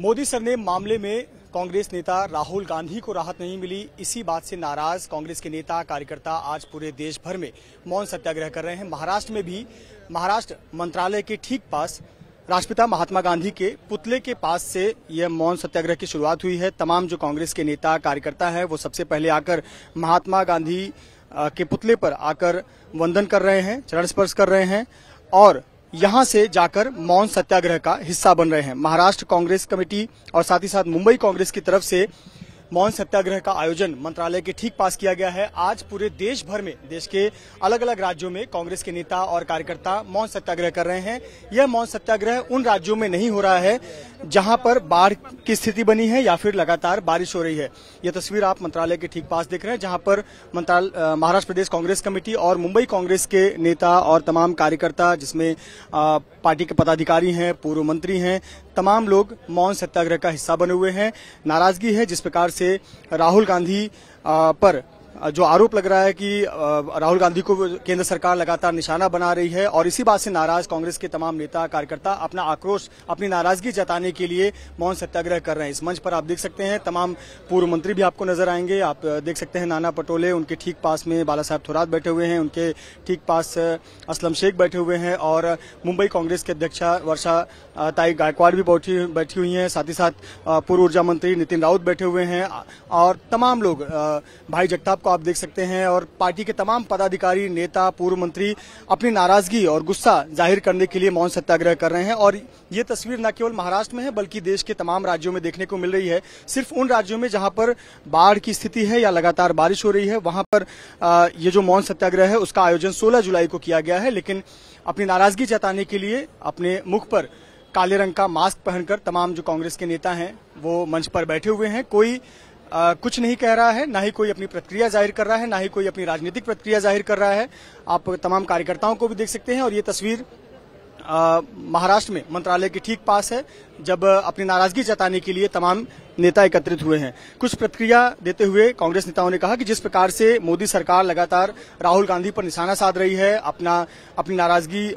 Modi sir ने मामले में कांग्रेस नेता राहुल गांधी को राहत नहीं मिली इसी बात से नाराज कांग्रेस के नेता कार्यकर्ता आज पूरे देश भर में मौन सत्याग्रह कर रहे हैं महाराष्ट्र में भी महाराष्ट्र मंत्रालय के ठीक पास राष्ट्रपिता महात्मा गांधी के पुतले के पास से यह मौन सत्याग्रह की शुरुआत हुई है तमाम जो कांग्रेस के नेता कार्यकर्ता है वो सबसे पहले आकर महात्मा गांधी के पुतले पर आकर वंदन कर रहे हैं चरण स्पर्श कर रहे हैं और यहाँ से जाकर मौन सत्याग्रह का हिस्सा बन रहे हैं महाराष्ट्र कांग्रेस कमेटी और साथ ही साथ मुंबई कांग्रेस की तरफ से मौन सत्याग्रह का आयोजन मंत्रालय के ठीक पास किया गया है आज पूरे देश भर में देश के अलग अलग राज्यों में कांग्रेस के नेता और कार्यकर्ता मौन सत्याग्रह कर रहे हैं यह मौन सत्याग्रह उन राज्यों में नहीं हो रहा है जहां पर बाढ़ की स्थिति बनी है या फिर लगातार बारिश हो रही है यह तस्वीर आप मंत्रालय के ठीक पास देख रहे हैं जहां पर महाराष्ट्र प्रदेश कांग्रेस कमेटी और मुंबई कांग्रेस के नेता और तमाम कार्यकर्ता जिसमें पार्टी के पदाधिकारी हैं पूर्व मंत्री हैं तमाम लोग मौन सत्याग्रह का हिस्सा बने हुए हैं नाराजगी है जिस प्रकार से राहुल गांधी पर जो आरोप लग रहा है कि राहुल गांधी को केंद्र सरकार लगातार निशाना बना रही है और इसी बात से नाराज कांग्रेस के तमाम नेता कार्यकर्ता अपना आक्रोश अपनी नाराजगी जताने के लिए मौन सत्याग्रह कर रहे हैं इस मंच पर आप देख सकते हैं तमाम पूर्व मंत्री भी आपको नजर आएंगे आप देख सकते हैं नाना पटोले उनके ठीक पास में बाला साहेब थोरात बैठे हुए हैं उनके ठीक पास असलम शेख बैठे हुए हैं और मुंबई कांग्रेस की अध्यक्षा वर्षा ताई गायकवाड़ भी बैठी हुई है साथ ही साथ पूर्व ऊर्जा मंत्री नितिन राउत बैठे हुए हैं और तमाम लोग भाई जगताप को आप देख सकते हैं और पार्टी के तमाम पदाधिकारी नेता पूर्व मंत्री अपनी नाराजगी और गुस्सा जाहिर करने के लिए मौन सत्याग्रह कर रहे हैं और ये तस्वीर न केवल महाराष्ट्र में है बल्कि देश के तमाम राज्यों में देखने को मिल रही है सिर्फ उन राज्यों में जहां पर बाढ़ की स्थिति है या लगातार बारिश हो रही है वहां पर ये जो मौन सत्याग्रह है उसका आयोजन सोलह जुलाई को किया गया है लेकिन अपनी नाराजगी जताने के लिए अपने मुख पर काले रंग का मास्क पहनकर तमाम जो कांग्रेस के नेता हैं वो मंच पर बैठे हुए हैं कोई आ, कुछ नहीं कह रहा है ना ही कोई अपनी प्रतिक्रिया जाहिर कर रहा है ना ही कोई अपनी राजनीतिक प्रतिक्रिया जाहिर कर रहा है आप तमाम कार्यकर्ताओं को भी देख सकते हैं और ये तस्वीर महाराष्ट्र में मंत्रालय के ठीक पास है जब अपनी नाराजगी जताने के लिए तमाम नेता एकत्रित हुए हैं कुछ प्रतिक्रिया देते हुए कांग्रेस नेताओं ने कहा कि जिस प्रकार से मोदी सरकार लगातार राहुल गांधी पर निशाना साध रही है अपना अपनी नाराजगी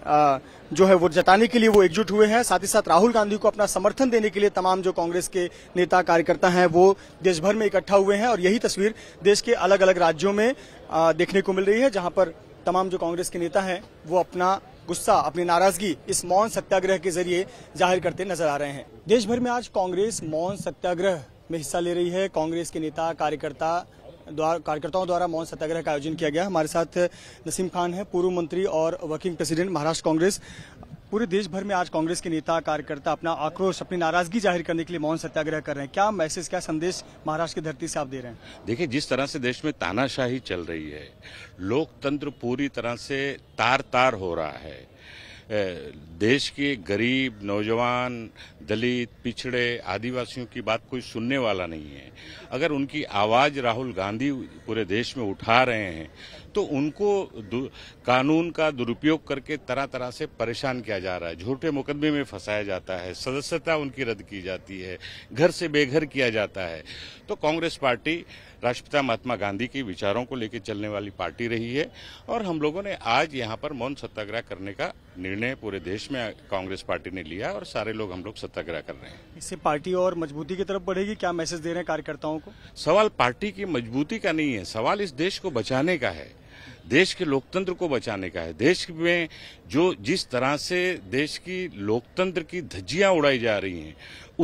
जो है वो जताने के लिए वो एकजुट हुए हैं साथ ही साथ राहुल गांधी को अपना समर्थन देने के लिए तमाम जो कांग्रेस के नेता कार्यकर्ता हैं वो देश भर में इकट्ठा हुए हैं और यही तस्वीर देश के अलग अलग राज्यों में देखने को मिल रही है जहां पर तमाम जो कांग्रेस के नेता हैं वो अपना गुस्सा अपनी नाराजगी इस मौन सत्याग्रह के जरिए जाहिर करते नजर आ रहे हैं देश भर में आज कांग्रेस मौन सत्याग्रह में हिस्सा ले रही है कांग्रेस के नेता कार्यकर्ता द्वारा कार्यकर्ताओं द्वारा मौन सत्याग्रह का आयोजन किया गया हमारे साथ नसीम खान है पूर्व मंत्री और वर्किंग प्रेसिडेंट महाराष्ट्र कांग्रेस पूरे देश भर में आज कांग्रेस के नेता कार्यकर्ता अपना आक्रोश अपनी नाराजगी जाहिर करने के लिए मौन सत्याग्रह कर रहे हैं क्या मैसेज क्या संदेश महाराष्ट्र की धरती से आप दे रहे हैं देखिए जिस तरह से देश में तानाशाही चल रही है लोकतंत्र पूरी तरह से तार तार हो रहा है देश के गरीब नौजवान दलित पिछड़े आदिवासियों की बात कोई सुनने वाला नहीं है अगर उनकी आवाज़ राहुल गांधी पूरे देश में उठा रहे हैं तो उनको कानून का दुरुपयोग करके तरह तरह से परेशान किया जा रहा है झूठे मुकदमे में फंसाया जाता है सदस्यता उनकी रद्द की जाती है घर से बेघर किया जाता है तो कांग्रेस पार्टी राष्ट्रपिता महात्मा गांधी के विचारों को लेकर चलने वाली पार्टी रही है और हम लोगों ने आज यहाँ पर मौन सत्याग्रह करने का निर्णय पूरे देश में कांग्रेस पार्टी ने लिया और सारे लोग हम लोग सत्याग्रह कर रहे हैं इससे पार्टी और मजबूती की तरफ बढ़ेगी क्या मैसेज दे रहे हैं कार्यकर्ताओं को सवाल पार्टी की मजबूती का नहीं है सवाल इस देश को बचाने का है देश के लोकतंत्र को बचाने का है देश में जो जिस तरह से देश की लोकतंत्र की धज्जियां उड़ाई जा रही हैं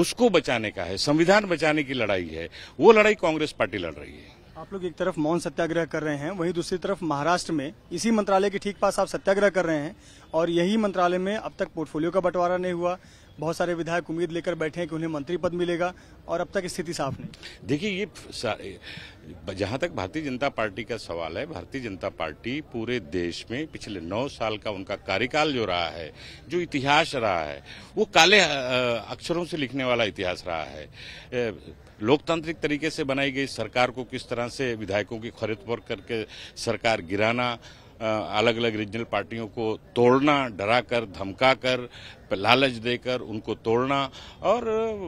उसको बचाने का है संविधान बचाने की लड़ाई है वो लड़ाई कांग्रेस पार्टी लड़ रही है आप लोग एक तरफ मौन सत्याग्रह कर रहे हैं वहीं दूसरी तरफ महाराष्ट्र में इसी मंत्रालय के ठीक पास आप सत्याग्रह कर रहे हैं और यही मंत्रालय में अब तक पोर्टफोलियो का बंटवारा नहीं हुआ बहुत सारे विधायक उम्मीद लेकर बैठे हैं कि उन्हें मंत्री पद मिलेगा और अब तक स्थिति साफ नहीं देखिए ये जहाँ तक भारतीय जनता पार्टी का सवाल है भारतीय जनता पार्टी पूरे देश में पिछले नौ साल का उनका कार्यकाल जो रहा है जो इतिहास रहा है वो काले अक्षरों से लिखने वाला इतिहास रहा है लोकतांत्रिक तरीके से बनाई गई सरकार को किस तरह से विधायकों की खरीद पर करके सरकार गिराना अलग अलग रीजनल पार्टियों को तोड़ना डरा कर धमका कर लालच देकर उनको तोड़ना और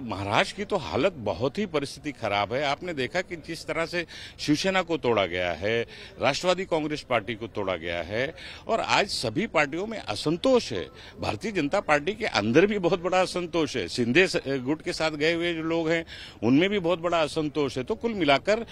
महाराष्ट्र की तो हालत बहुत ही परिस्थिति खराब है आपने देखा कि जिस तरह से शिवसेना को तोड़ा गया है राष्ट्रवादी कांग्रेस पार्टी को तोड़ा गया है और आज सभी पार्टियों में असंतोष है भारतीय जनता पार्टी के अंदर भी बहुत बड़ा असंतोष है सिंधे गुट के साथ गए हुए जो लोग हैं उनमें भी बहुत बड़ा असंतोष है तो कुल मिलाकर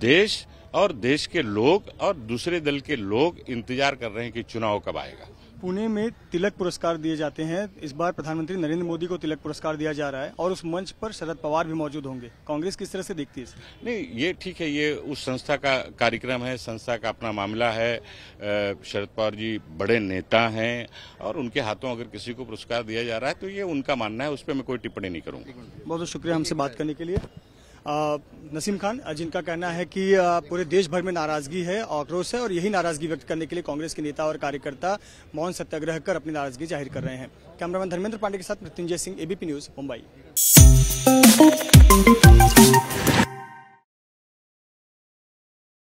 देश और देश के लोग और दूसरे दल के लोग इंतजार कर रहे हैं कि चुनाव कब आएगा पुणे में तिलक पुरस्कार दिए जाते हैं इस बार प्रधानमंत्री नरेंद्र मोदी को तिलक पुरस्कार दिया जा रहा है और उस मंच पर शरद पवार भी मौजूद होंगे कांग्रेस किस तरह से देखती है नहीं ये ठीक है ये उस संस्था का कार्यक्रम है संस्था का अपना मामला है शरद पवार जी बड़े नेता हैं और उनके हाथों अगर किसी को पुरस्कार दिया जा रहा है तो ये उनका मानना है उस पर मैं कोई टिप्पणी नहीं करूँगा बहुत बहुत शुक्रिया हमसे बात करने के लिए नसीम खान जिनका कहना है कि पूरे देश भर में नाराजगी है आक्रोश है और यही नाराजगी व्यक्त करने के लिए कांग्रेस के नेता और कार्यकर्ता मौन सत्याग्रह कर अपनी नाराजगी जाहिर कर रहे हैं कैमरामैन धर्मेंद्र पांडे के साथ मृत्युंजय सिंह एबीपी न्यूज मुंबई